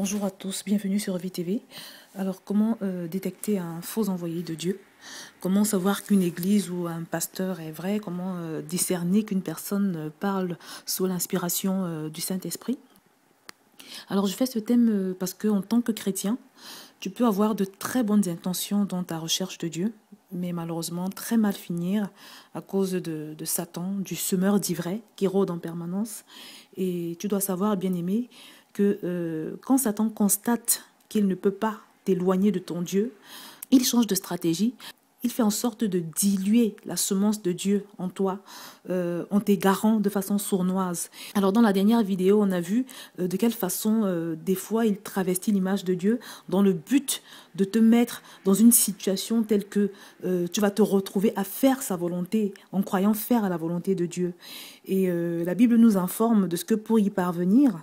Bonjour à tous, bienvenue sur VTV. Alors comment euh, détecter un faux envoyé de Dieu Comment savoir qu'une église ou un pasteur est vrai Comment euh, discerner qu'une personne euh, parle sous l'inspiration du Saint-Esprit Alors je fais ce thème parce que en tant que chrétien, tu peux avoir de très bonnes intentions dans ta recherche de Dieu, mais malheureusement très mal finir à cause de, de Satan, du semeur d'ivraie qui rôde en permanence. Et tu dois savoir, bien aimé, que euh, quand Satan constate qu'il ne peut pas t'éloigner de ton Dieu, il change de stratégie. Il fait en sorte de diluer la semence de Dieu en toi euh, en t'égarant de façon sournoise. Alors dans la dernière vidéo, on a vu euh, de quelle façon euh, des fois il travestit l'image de Dieu dans le but de te mettre dans une situation telle que tu vas te retrouver à faire sa volonté en croyant faire la volonté de Dieu. Et la Bible nous informe de ce que pour y parvenir,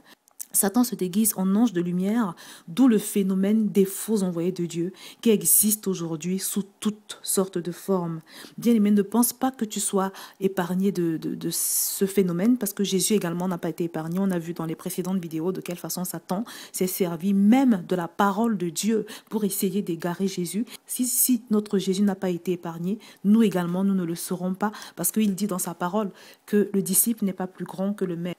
Satan se déguise en ange de lumière, d'où le phénomène des faux envoyés de Dieu qui existe aujourd'hui sous toutes sortes de formes. Bien aimé, ne pense pas que tu sois épargné de, ce phénomène parce que Jésus également n'a pas été épargné. On a vu dans les précédentes vidéos de quelle façon Satan s'est servi même de la parole de Dieu pour essayer d'égarer Jésus. Si, si notre Jésus n'a pas été épargné, nous également, nous ne le serons pas parce qu'il dit dans sa parole que le disciple n'est pas plus grand que le maître.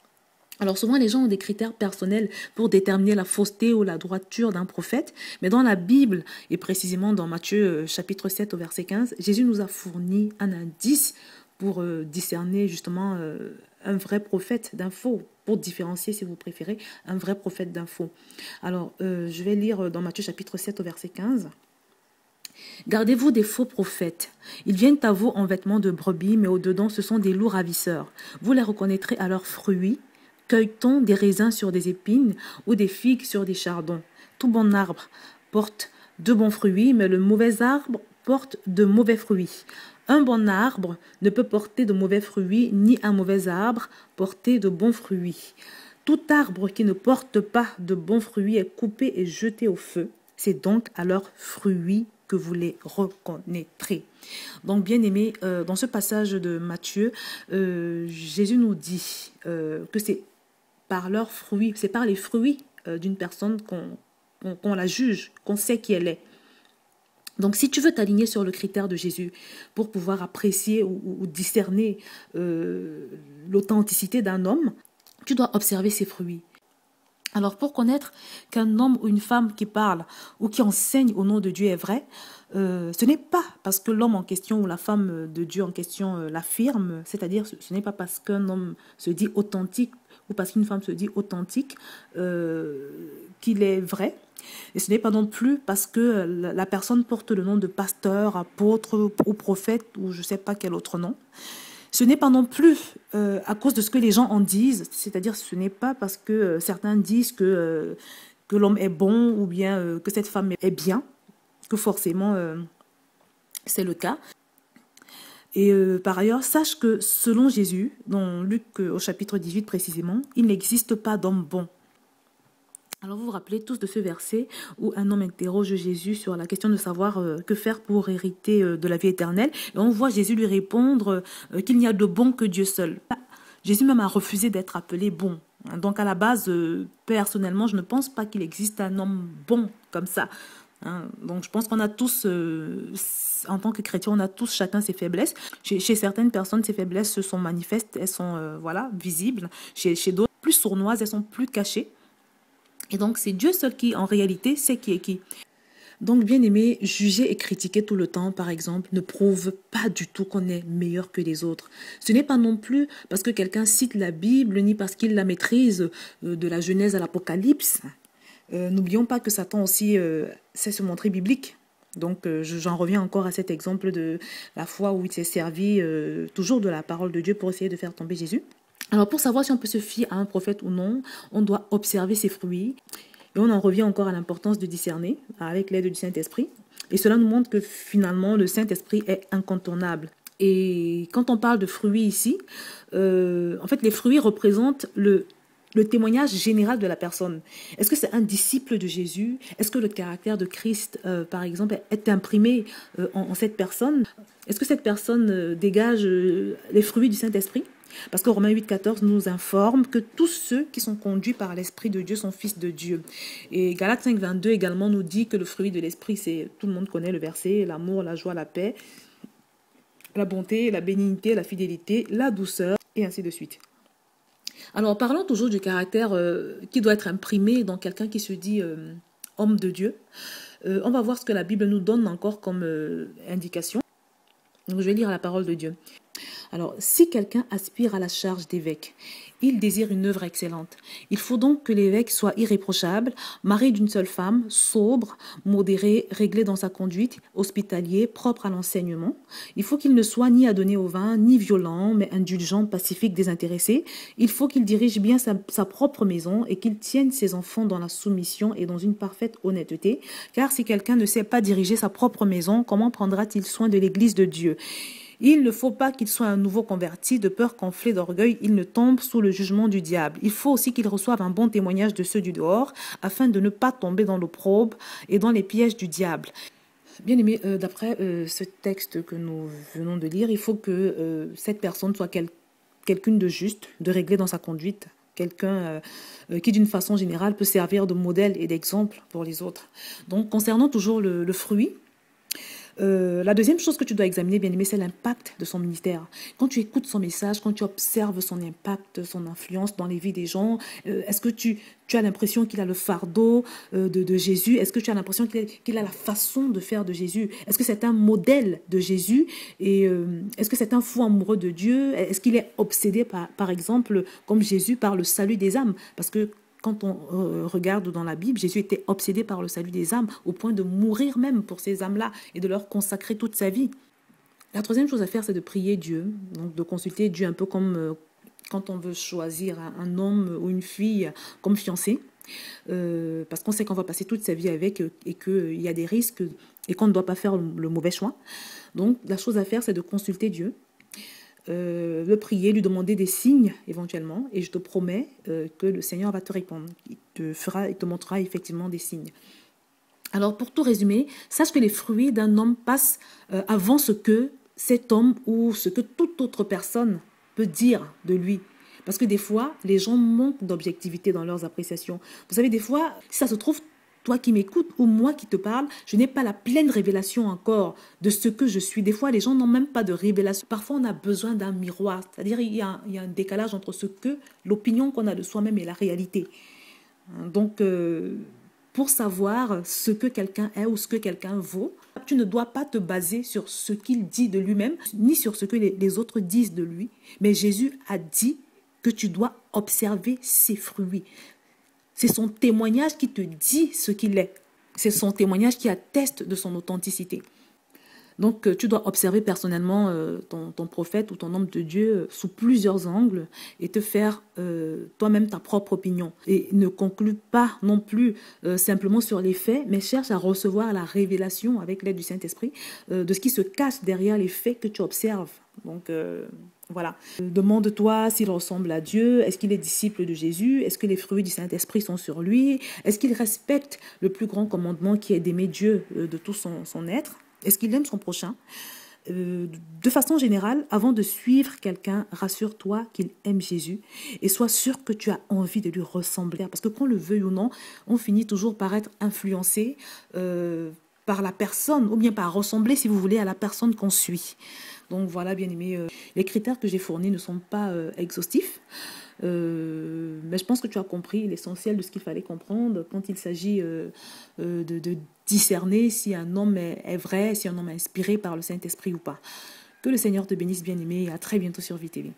Alors souvent les gens ont des critères personnels pour déterminer la fausseté ou la droiture d'un prophète, mais dans la Bible, et précisément dans Matthieu euh, chapitre 7 au verset 15, Jésus nous a fourni un indice pour euh, discerner justement euh, un vrai prophète d'un faux, pour différencier si vous préférez un vrai prophète d'un faux. Alors je vais lire dans Matthieu chapitre 7 au verset 15. Gardez-vous des faux prophètes. Ils viennent à vous en vêtements de brebis, mais au-dedans ce sont des loups ravisseurs. Vous les reconnaîtrez à leurs fruits. Cueille-t-on des raisins sur des épines ou des figues sur des chardons Tout bon arbre porte de bons fruits, mais le mauvais arbre porte de mauvais fruits. Un bon arbre ne peut porter de mauvais fruits, ni un mauvais arbre porter de bons fruits. Tout arbre qui ne porte pas de bons fruits est coupé et jeté au feu. C'est donc à leurs fruits que vous les reconnaîtrez. Donc, bien aimé, euh, dans ce passage de Matthieu, euh, Jésus nous dit euh, que c'est par leurs fruits. C'est par les fruits euh, d'une personne qu'on la juge, qu'on sait qui elle est. Donc si tu veux t'aligner sur le critère de Jésus pour pouvoir apprécier ou, discerner euh, l'authenticité d'un homme, tu dois observer ses fruits. Alors pour connaître qu'un homme ou une femme qui parle ou qui enseigne au nom de Dieu est vrai, euh, ce n'est pas parce que l'homme en question ou la femme de Dieu en question euh, l'affirme, c'est-à-dire ce, n'est pas parce qu'un homme se dit authentique ou parce qu'une femme se dit authentique euh, qu'il est vrai. Et ce n'est pas non plus parce que la personne porte le nom de pasteur, apôtre ou prophète ou je ne sais pas quel autre nom. Ce n'est pas non plus euh, à cause de ce que les gens en disent, c'est-à-dire ce n'est pas parce que euh, certains disent que, euh, que l'homme est bon ou bien que cette femme est bien, que forcément c'est le cas. Et par ailleurs, sache que selon Jésus, dans Luc au chapitre 18 précisément, il n'existe pas d'homme bon. Alors vous vous rappelez tous de ce verset où un homme interroge Jésus sur la question de savoir euh, que faire pour hériter euh, de la vie éternelle. Et on voit Jésus lui répondre euh, qu'il n'y a de bon que Dieu seul. Jésus même a refusé d'être appelé bon. Donc à la base, personnellement, je ne pense pas qu'il existe un homme bon comme ça. Hein. donc je pense qu'on a tous, en tant que chrétien, on a tous chacun ses faiblesses. Chez, certaines personnes, ces faiblesses se sont manifestes, elles sont voilà visibles. Chez, chez d'autres, plus sournoises, elles sont plus cachées. Et donc, c'est Dieu seul qui, en réalité, sait qui est qui. Donc, bien aimé, juger et critiquer tout le temps, par exemple, ne prouve pas du tout qu'on est meilleur que les autres. Ce n'est pas non plus parce que quelqu'un cite la Bible, ni parce qu'il la maîtrise euh, de la Genèse à l'Apocalypse. Euh, n'oublions pas que Satan aussi euh, sait se montrer biblique. Donc, j'en reviens encore à cet exemple de la foi où il s'est servi toujours de la parole de Dieu pour essayer de faire tomber Jésus. Alors pour savoir si on peut se fier à un prophète ou non, on doit observer ses fruits. Et on en revient encore à l'importance de discerner avec l'aide du Saint-Esprit. Et cela nous montre que finalement le Saint-Esprit est incontournable. Et quand on parle de fruits ici, euh, en fait les fruits représentent le, témoignage général de la personne. Est-ce que c'est un disciple de Jésus Est-ce que le caractère de Christ, euh, par exemple, est imprimé euh, en, cette personne Est-ce que cette personne dégage les fruits du Saint-Esprit parce que Romains 8,14 nous informe que tous ceux qui sont conduits par l'Esprit de Dieu sont fils de Dieu. Et Galates 5,22 également nous dit que le fruit de l'Esprit, c'est, tout le monde connaît le verset, l'amour, la joie, la paix, la bonté, la bénignité, la fidélité, la douceur, et ainsi de suite. Alors parlons toujours du caractère euh, qui doit être imprimé dans quelqu'un qui se dit euh, homme de Dieu. Euh, on va voir ce que la Bible nous donne encore comme indication. Donc je vais lire la parole de Dieu. Alors, si quelqu'un aspire à la charge d'évêque, il désire une œuvre excellente. Il faut donc que l'évêque soit irréprochable, marié d'une seule femme, sobre, modéré, réglé dans sa conduite, hospitalier, propre à l'enseignement. Il faut qu'il ne soit ni adonné au vin, ni violent, mais indulgent, pacifique, désintéressé. Il faut qu'il dirige bien sa, sa propre maison et qu'il tienne ses enfants dans la soumission et dans une parfaite honnêteté. Car si quelqu'un ne sait pas diriger sa propre maison, comment prendra-t-il soin de l'Église de Dieu il ne faut pas qu'il soit un nouveau converti de peur qu'enflé d'orgueil, il ne tombe sous le jugement du diable. Il faut aussi qu'il reçoive un bon témoignage de ceux du dehors afin de ne pas tomber dans l'opprobe et dans les pièges du diable. Bien aimé, euh, d'après euh, ce texte que nous venons de lire, il faut que euh, cette personne soit quelqu'une de juste, de réglée dans sa conduite, quelqu'un qui d'une façon générale peut servir de modèle et d'exemple pour les autres. Donc concernant toujours le fruit, euh, la deuxième chose que tu dois examiner, bien aimé, c'est l'impact de son ministère. Quand tu écoutes son message, quand tu observes son impact, son influence dans les vies des gens, euh, est-ce que tu, tu as l'impression qu'il a le fardeau euh, de, Jésus Est-ce que tu as l'impression qu'il a, la façon de faire de Jésus Est-ce que c'est un modèle de Jésus Et est-ce que c'est un fou amoureux de Dieu Est-ce qu'il est obsédé par, par exemple, comme Jésus, par le salut des âmes Parce que quand on euh, regarde dans la Bible, Jésus était obsédé par le salut des âmes au point de mourir même pour ces âmes-là et de leur consacrer toute sa vie. La troisième chose à faire, c'est de prier Dieu, donc de consulter Dieu un peu comme euh, quand on veut choisir un homme ou une fille comme fiancé. Euh, parce qu'on sait qu'on va passer toute sa vie avec et qu'il y a des risques et qu'on ne doit pas faire le mauvais choix. Donc la chose à faire, c'est de consulter Dieu, le euh, prier, lui demander des signes éventuellement, et je te promets euh, que le Seigneur va te répondre. Il te fera, il te montrera effectivement des signes. Alors pour tout résumer, sache que les fruits d'un homme passent euh, avant ce que cet homme ou ce que toute autre personne peut dire de lui. Parce que des fois, les gens manquent d'objectivité dans leurs appréciations. Vous savez, des fois, ça se trouve, toi qui m'écoutes ou moi qui te parle, je n'ai pas la pleine révélation encore de ce que je suis. Des fois, les gens n'ont même pas de révélation. Parfois, on a besoin d'un miroir, c'est-à-dire il, y a, un décalage entre ce que l'opinion qu'on a de soi-même et la réalité. Donc, euh, pour savoir ce que quelqu'un est ou ce que quelqu'un vaut, tu ne dois pas te baser sur ce qu'il dit de lui-même, ni sur ce que les autres disent de lui. Mais Jésus a dit que tu dois observer ses fruits. C'est son témoignage qui te dit ce qu'il est. C'est son témoignage qui atteste de son authenticité. Donc euh, tu dois observer personnellement euh, ton, prophète ou ton homme de Dieu euh, sous plusieurs angles et te faire toi-même ta propre opinion. Et ne conclue pas non plus simplement sur les faits, mais cherche à recevoir la révélation avec l'aide du Saint-Esprit de ce qui se cache derrière les faits que tu observes. Donc voilà. Demande-toi s'il ressemble à Dieu, est-ce qu'il est disciple de Jésus, est-ce que les fruits du Saint-Esprit sont sur lui, est-ce qu'il respecte le plus grand commandement qui est d'aimer Dieu de tout son être. Est-ce qu'il aime son prochain euh, de façon générale, avant de suivre quelqu'un, rassure-toi qu'il aime Jésus et sois sûr que tu as envie de lui ressembler. Parce que qu'on le veuille ou non, on finit toujours par être influencé euh, par la personne ou bien par ressembler, si vous voulez, à la personne qu'on suit. Donc voilà, bien aimé, euh, les critères que j'ai fournis ne sont pas exhaustifs mais euh, ben, je pense que tu as compris l'essentiel de ce qu'il fallait comprendre quand il s'agit euh, euh, de, discerner si un homme est, vrai, si un homme est inspiré par le Saint-Esprit ou pas. Que le Seigneur te bénisse bien aimé et à très bientôt sur VTV.